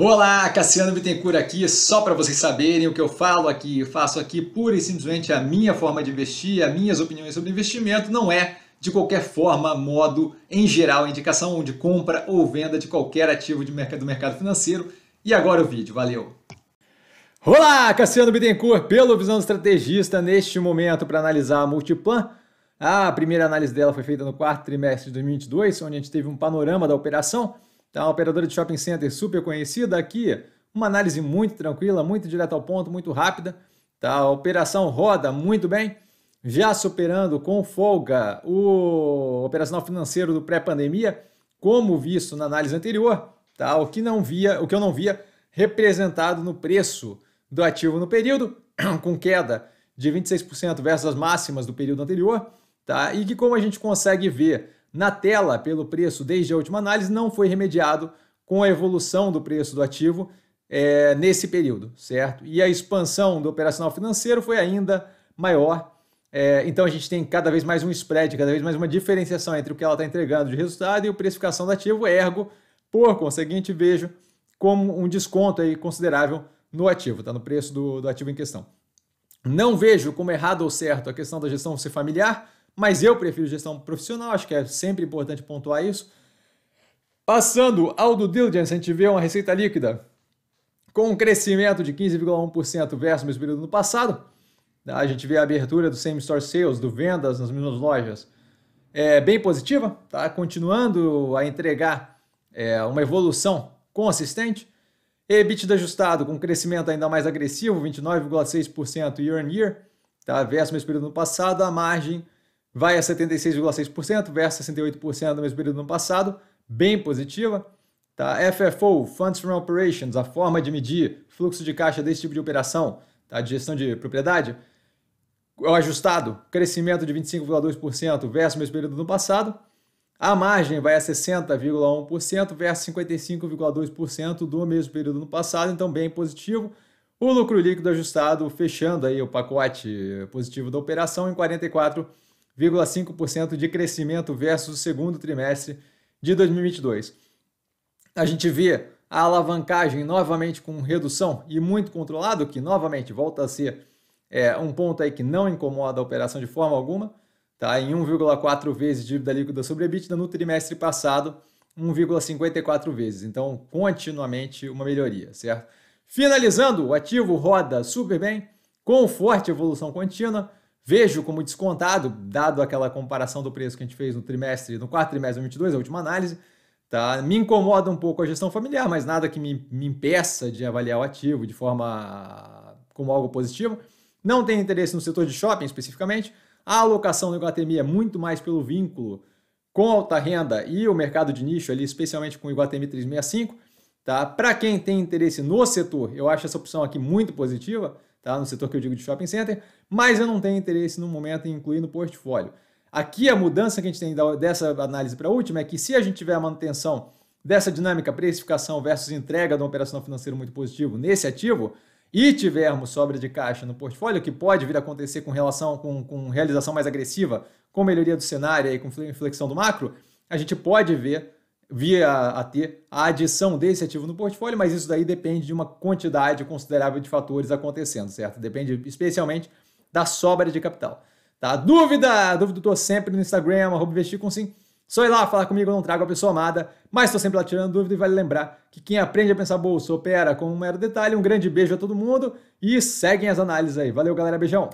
Olá, Cassiano Bittencourt aqui, só para vocês saberem o que eu falo aqui, eu faço aqui pura e simplesmente a minha forma de investir, as minhas opiniões sobre investimento, não é de qualquer forma, modo, em geral, indicação de compra ou venda de qualquer ativo de mercado, do mercado financeiro. E agora o vídeo, valeu! Olá, Cassiano Bittencourt, pelo Visão Estrategista, neste momento para analisar a Multiplan. A primeira análise dela foi feita no quarto trimestre de 2022, onde a gente teve um panorama da operação então, a operadora de shopping center super conhecida aqui, uma análise muito tranquila, muito direta ao ponto, muito rápida. Tá? A operação roda muito bem, já superando com folga o operacional financeiro do pré-pandemia, como visto na análise anterior, tá? O que não via, o que eu não via representado no preço do ativo no período, com queda de 26% versus as máximas do período anterior, tá? E que como a gente consegue ver na tela pelo preço desde a última análise não foi remediado com a evolução do preço do ativo é, nesse período, certo? E a expansão do operacional financeiro foi ainda maior. É, então a gente tem cada vez mais um spread, cada vez mais uma diferenciação entre o que ela está entregando de resultado e a precificação do ativo, ergo, por conseguinte, vejo como um desconto aí considerável no ativo, tá? no preço do, do ativo em questão. Não vejo como errado ou certo a questão da gestão familiar, mas eu prefiro gestão profissional, acho que é sempre importante pontuar isso. Passando ao do diligence, a gente vê uma receita líquida com um crescimento de 15,1% versus o mesmo período no passado. A gente vê a abertura do same store sales, do vendas nas mesmas lojas, é bem positiva, tá continuando a entregar é, uma evolução consistente. EBITDA ajustado com crescimento ainda mais agressivo, 29,6% year on year, tá? versus o mesmo período no passado, a margem vai a 76,6% versus 68% no mesmo período do ano passado, bem positiva. Tá? FFO, Funds from Operations, a forma de medir fluxo de caixa desse tipo de operação, tá? de gestão de propriedade, o ajustado, crescimento de 25,2% versus o mesmo período do ano passado. A margem vai a 60,1% versus 55,2% do mesmo período do ano passado, então bem positivo. O lucro líquido ajustado fechando aí o pacote positivo da operação em 44 0,5% de crescimento versus o segundo trimestre de 2022. A gente vê a alavancagem novamente com redução e muito controlado, que novamente volta a ser é, um ponto aí que não incomoda a operação de forma alguma, tá? em 1,4 vezes dívida líquida sobre EBITDA no trimestre passado, 1,54 vezes. Então, continuamente uma melhoria, certo? Finalizando, o ativo roda super bem, com forte evolução contínua, Vejo como descontado, dado aquela comparação do preço que a gente fez no trimestre, no quarto trimestre de 2022, a última análise, tá? Me incomoda um pouco a gestão familiar, mas nada que me, me impeça de avaliar o ativo de forma como algo positivo. Não tenho interesse no setor de shopping especificamente. A alocação no Iguatemi é muito mais pelo vínculo com alta renda e o mercado de nicho ali, especialmente com o Iguatemi 365. Tá? Para quem tem interesse no setor, eu acho essa opção aqui muito positiva tá? no setor que eu digo de shopping center, mas eu não tenho interesse no momento em incluir no portfólio. Aqui a mudança que a gente tem dessa análise para a última é que se a gente tiver a manutenção dessa dinâmica precificação versus entrega de uma operação financeira muito positivo nesse ativo e tivermos sobra de caixa no portfólio, que pode vir a acontecer com relação com, com realização mais agressiva, com melhoria do cenário e com inflexão do macro, a gente pode ver via a ter a adição desse ativo no portfólio, mas isso daí depende de uma quantidade considerável de fatores acontecendo, certo? Depende especialmente da sobra de capital. Tá? Dúvida? Dúvida estou sempre no Instagram, investir com sim. Só ir lá falar comigo, eu não trago a pessoa amada, mas estou sempre lá tirando dúvida e vale lembrar que quem aprende a pensar bolsa opera com um mero detalhe. Um grande beijo a todo mundo e seguem as análises aí. Valeu, galera. Beijão!